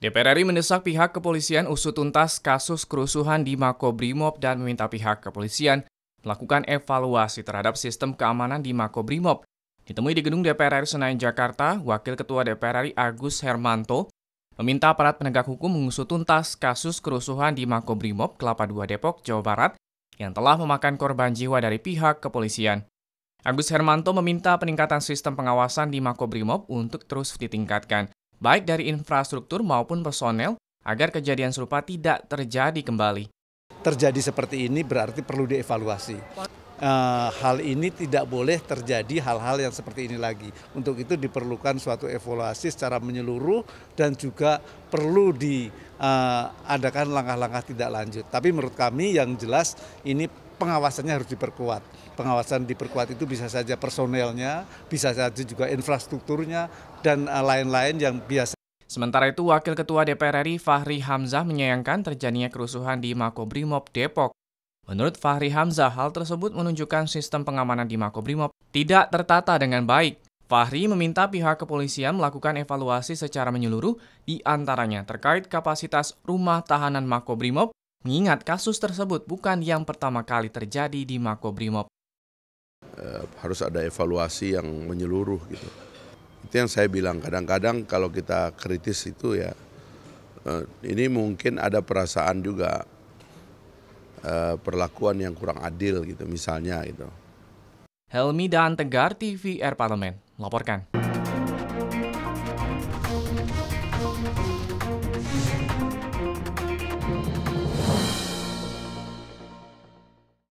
DPR RI mendesak pihak kepolisian usut tuntas kasus kerusuhan di Makobrimob dan meminta pihak kepolisian melakukan evaluasi terhadap sistem keamanan di Makobrimob. Ditemui di gedung DPR RI Senayan Jakarta, Wakil Ketua DPR RI Agus Hermanto meminta aparat penegak hukum mengusut tuntas kasus kerusuhan di Makobrimob, Kelapa II Depok, Jawa Barat yang telah memakan korban jiwa dari pihak kepolisian. Agus Hermanto meminta peningkatan sistem pengawasan di Makobrimob untuk terus ditingkatkan, baik dari infrastruktur maupun personel, agar kejadian serupa tidak terjadi kembali. Terjadi seperti ini berarti perlu dievaluasi. Uh, hal ini tidak boleh terjadi hal-hal yang seperti ini lagi. Untuk itu diperlukan suatu evaluasi secara menyeluruh dan juga perlu diadakan eh, uh, langkah-langkah tidak lanjut. Tapi menurut kami yang jelas ini pengawasannya harus diperkuat. Pengawasan diperkuat itu bisa saja personelnya, bisa saja juga infrastrukturnya, dan eh, lain-lain yang biasa. Sementara itu, Wakil Ketua DPR RI Fahri Hamzah menyayangkan terjadinya kerusuhan di Makobrimob Depok. Menurut Fahri Hamzah, hal tersebut menunjukkan sistem pengamanan di Makobrimob tidak tertata dengan baik. Fahri meminta pihak kepolisian melakukan evaluasi secara menyeluruh, di antaranya terkait kapasitas rumah tahanan Makobrimob, Mengingat kasus tersebut bukan yang pertama kali terjadi di Makobrimob. E, harus ada evaluasi yang menyeluruh gitu. Itu yang saya bilang kadang-kadang kalau kita kritis itu ya e, ini mungkin ada perasaan juga e, perlakuan yang kurang adil gitu misalnya gitu. Helmi dan Tegar TV Air Parlemen melaporkan.